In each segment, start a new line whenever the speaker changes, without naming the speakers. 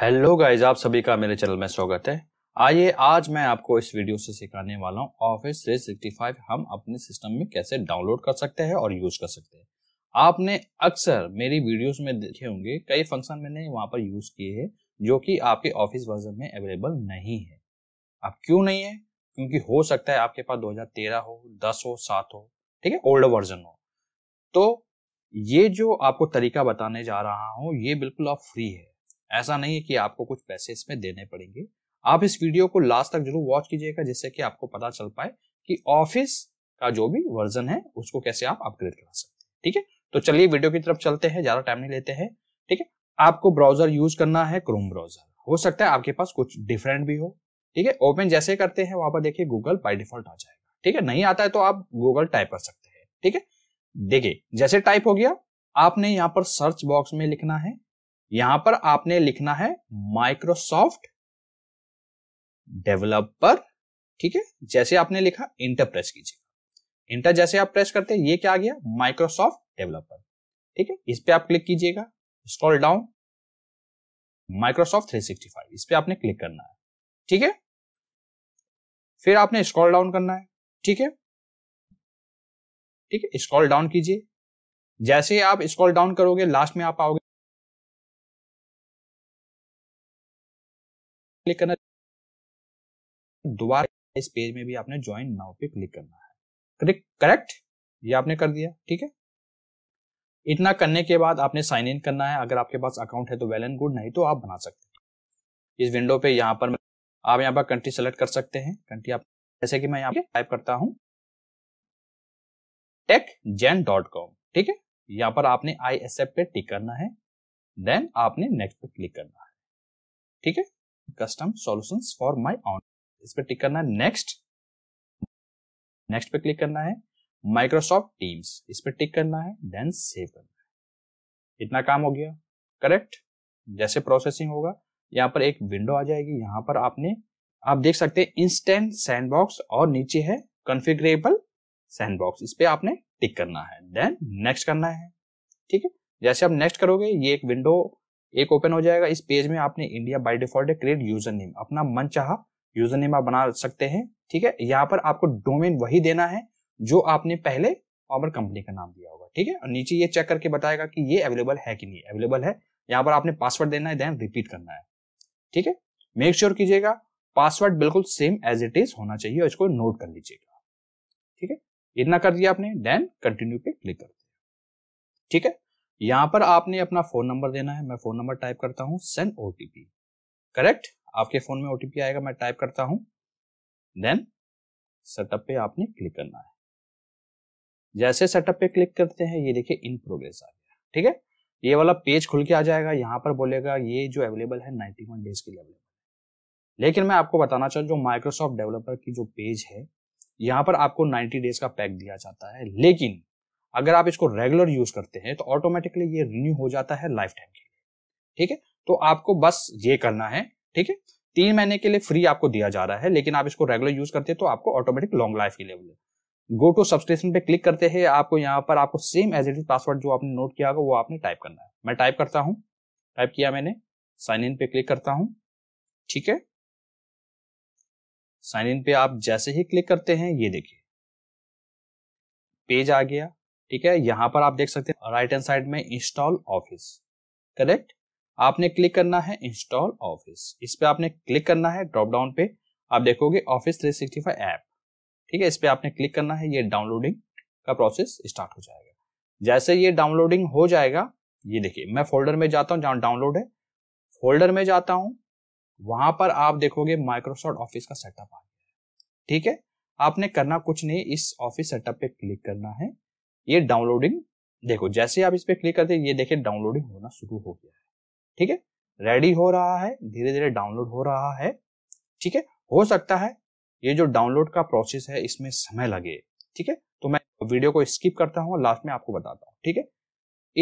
hello guys आप सभी का मेरे चैनल में स्वागत है आइए आज मैं आपको इस वीडियो से सिखाने वाला हूँ ऑफिस 365 हम अपने सिस्टम में कैसे डाउनलोड कर सकते हैं और यूज कर सकते हैं आपने अक्सर मेरी वीडियोस में देखे होंगे कई फंक्शन मैंने वहां पर यूज किए हैं जो कि आपके ऑफिस वर्जन में अवेलेबल नहीं है अब क्यों नहीं है क्योंकि हो सकता है आपके पास दो हो दस हो सात हो ठीक है ओल्ड वर्जन हो तो ये जो आपको तरीका बताने जा रहा हूँ ये बिल्कुल आप फ्री है ऐसा नहीं है कि आपको कुछ पैसे इसमें देने पड़ेंगे आप इस वीडियो को लास्ट तक जरूर वॉच कीजिएगा जिससे कि आपको पता चल पाए कि ऑफिस का जो भी वर्जन है उसको कैसे आप अपग्रेड करा सकते हैं ठीक है तो चलिए वीडियो की तरफ चलते हैं ज्यादा टाइम नहीं लेते हैं ठीक है आपको ब्राउजर यूज करना है क्रोम ब्राउजर हो सकता है आपके पास कुछ डिफरेंट भी हो ठीक है ओपन जैसे करते हैं वहां पर देखिए गूगल बाई डिफॉल्ट आ जाएगा ठीक है नहीं आता है तो आप गूगल टाइप कर सकते हैं ठीक है देखिए जैसे टाइप हो गया आपने यहाँ पर सर्च बॉक्स में लिखना है यहां पर आपने लिखना है माइक्रोसॉफ्ट डेवलपर ठीक है जैसे आपने लिखा इंटर प्रेस कीजिएगा इंटर जैसे आप प्रेस करते हैं ये क्या आ गया माइक्रोसॉफ्ट डेवलपर ठीक है इस पर आप क्लिक कीजिएगा स्क्रॉल डाउन
माइक्रोसॉफ्ट 365 इस पे आपने क्लिक करना है ठीक है फिर आपने स्क्रॉल डाउन करना है ठीक है ठीक है स्क्रॉल डाउन कीजिए जैसे आप स्क्रॉल डाउन करोगे लास्ट में आप आओगे क्लिक करना दोबारा इस पेज में भी
आपने ज्वाइन नाउ पे क्लिक करना है क्लिक करेक्ट ये आपने कर दिया ठीक है इतना करने के बाद आपने साइन इन करना है अगर आपके पास अकाउंट है तो वेल एंड गुड नहीं तो आप बना सकते हैं इस विंडो पे यहाँ पर आप यहाँ पर कंट्री सेलेक्ट कर सकते हैं कंट्री आप जैसे कि मैं यहाँ पे टाइप करता हूँ टेक जेन डॉट कॉम ठीक है यहाँ पर आपने आई एस एफ पे टिक करना है देन आपने नेक्स्ट पे क्लिक करना है ठीक है custom solution for my on इस पर टिक करना है नेक्स्ट नेक्स्ट पे क्लिक करना है माइक्रोसॉफ्ट टीम्स इस पर टिक करना है देन सेव करना है इतना काम हो गया करेक्ट जैसे प्रोसेसिंग होगा यहाँ पर एक विंडो आ जाएगी यहाँ पर आपने आप देख सकते हैं इंस्टेंट सैंडबॉक्स और नीचे है कॉन्फ़िगरेबल सैंडबॉक्स इस पर आपने टिक करना है देन नेक्स्ट करना है ठीक है जैसे आप नेक्स्ट करोगे ये एक विंडो एक ओपन हो जाएगा इस पेज में आपने India by default create user name अपना मन चाह यूजर नेम आप बना सकते हैं ठीक है यहाँ पर आपको डोमेन वही देना है जो आपने पहले और कंपनी का नाम दिया होगा ठीक है और नीचे ये चेक करके बताएगा कि ये अवेलेबल है कि नहीं अवेलेबल है यहाँ पर आपने पासवर्ड देना है देन रिपीट करना है ठीक है मेक श्योर कीजिएगा पासवर्ड बिल्कुल सेम एज इट इज होना चाहिए और इसको नोट कर लीजिएगा ठीक है इतना कर दिया आपने देन कंटिन्यू पे क्लिक कर दिया ठीक है यहां पर आपने अपना फोन नंबर देना है मैं फोन नंबर टाइप करता हूं सेंड ओटीपी करेक्ट आपके फोन में ओटीपी आएगा मैं टाइप करता हूं देन सेटअप पे आपने क्लिक करना है जैसे सेटअप पे क्लिक करते हैं ये देखिए इन प्रोग्रेस आ गया ठीक है ये वाला पेज खुल के आ जाएगा यहां पर बोलेगा ये जो अवेलेबल है 91 डेज के लिए अवेलेबल लेकिन मैं आपको बताना चाहूँ जो माइक्रोसॉफ्ट डेवलपर की जो पेज है यहाँ पर आपको 90 डेज का पैक दिया जाता है लेकिन अगर आप इसको रेगुलर यूज करते हैं तो ऑटोमेटिकली ये रिन्यू हो जाता है लाइफ टाइम के लिए ठीक है तो आपको बस ये करना है ठीक है तीन महीने के लिए फ्री आपको दिया जा रहा है लेकिन आप इसको रेगुलर यूज करते हैं तो आपको ऑटोमेटिक लॉन्ग लाइफ की लेवल है गो टू सब्सक्रिप्शन पे क्लिक करते हैं आपको यहाँ पर आपको same as it is password जो आपने नोट किया होगा वो आपने टाइप करना है मैं टाइप करता हूँ टाइप किया मैंने साइन इन पे क्लिक करता हूँ ठीक है साइन इन पे आप जैसे ही क्लिक करते हैं ये देखिए पेज आ गया ठीक है यहाँ पर आप देख सकते हैं राइट हैंड साइड में इंस्टॉल ऑफिस करेक्ट आपने क्लिक करना है इंस्टॉल ऑफिस इस पर आपने क्लिक करना है ड्रॉप डाउन पे आप देखोगे ऑफिस 365 ऐप ठीक है इस पर आपने क्लिक करना है ये डाउनलोडिंग का प्रोसेस स्टार्ट हो जाएगा जैसे ये डाउनलोडिंग हो जाएगा ये देखिए मैं फोल्डर में जाता हूँ जहां डाउनलोड है फोल्डर में जाता हूँ वहां पर आप देखोगे माइक्रोसॉफ्ट ऑफिस का सेटअप आ गया ठीक है आपने करना कुछ नहीं इस ऑफिस सेटअप पे क्लिक करना है ये डाउनलोडिंग देखो जैसे आप इस पर क्लिक करते ये देखिए डाउनलोडिंग होना शुरू हो गया है ठीक है रेडी हो रहा है धीरे धीरे डाउनलोड हो रहा है ठीक है हो सकता है ये जो डाउनलोड का प्रोसेस है इसमें समय लगे ठीक है तो मैं वीडियो को स्किप करता हूँ लास्ट में आपको बताता हूँ ठीक है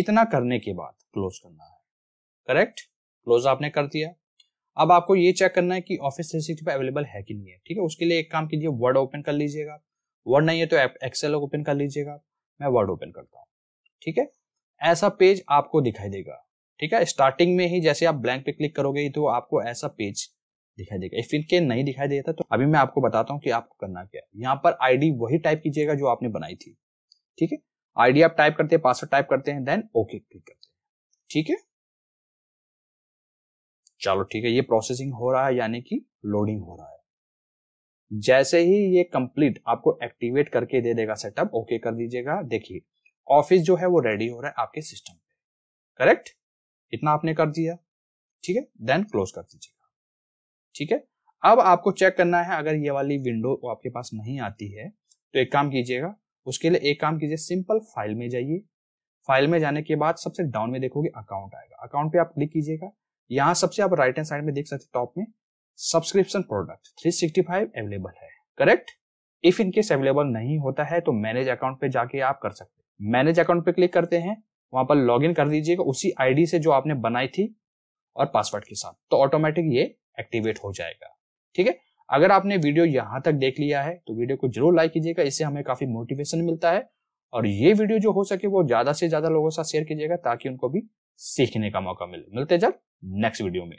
इतना करने के बाद क्लोज करना है करेक्ट क्लोज आपने कर दिया अब आपको ये चेक करना है कि ऑफिस थ्री अवेलेबल है कि नहीं है ठीक है उसके लिए एक काम कीजिए वर्ड ओपन कर लीजिएगा वर्ड नहीं है तो एक्सेल ओपन कर लीजिएगा मैं वर्ड ओपन करता हूँ ठीक है ऐसा पेज आपको दिखाई देगा ठीक है स्टार्टिंग में ही जैसे आप ब्लैंक पे क्लिक करोगे तो आपको ऐसा पेज दिखाई देगा इफ इनके नहीं दिखाई देता तो अभी मैं आपको बताता हूँ कि आपको करना क्या है यहाँ पर आईडी वही टाइप कीजिएगा जो आपने बनाई थी ठीक है आईडी आप टाइप करते हैं पासवर्ड टाइप करते हैं देन ओके क्लिक करते हैं ठीक है चलो ठीक है ये प्रोसेसिंग हो रहा है यानी कि लोडिंग हो रहा है जैसे ही ये कंप्लीट आपको एक्टिवेट करके दे देगा सेटअप ओके कर दीजिएगा देखिए ऑफिस जो है वो रेडी हो रहा है आपके सिस्टम पे करेक्ट इतना आपने कर दिया ठीक है देन क्लोज कर दीजिएगा ठीक है अब आपको चेक करना है अगर ये वाली विंडो आपके पास नहीं आती है तो एक काम कीजिएगा उसके लिए एक काम कीजिए सिंपल फाइल में जाइए फाइल में जाने के बाद सबसे डाउन में देखोगे अकाउंट आएगा अकाउंट पे आप क्लिक कीजिएगा यहाँ सबसे आप राइट हैंड साइड में देख सकते टॉप में सब्सक्रिप्शन प्रोडक्ट 365 अवेलेबल है करेक्ट इफ इनकेस अवेलेबल नहीं होता है तो मैनेज अकाउंट पे जाके आप कर सकते हैं मैनेज अकाउंट पे क्लिक करते हैं वहां पर लॉग कर दीजिएगा उसी आईडी से जो आपने बनाई थी और पासवर्ड के साथ तो ऑटोमेटिक ये एक्टिवेट हो जाएगा ठीक है अगर आपने वीडियो यहां तक देख लिया है तो वीडियो को जरूर लाइक कीजिएगा इससे हमें काफी मोटिवेशन मिलता है और ये वीडियो जो हो सके वो ज्यादा से ज्यादा लोगों के साथ शेयर कीजिएगा ताकि उनको भी सीखने का मौका मिले मिलते जब नेक्स्ट वीडियो में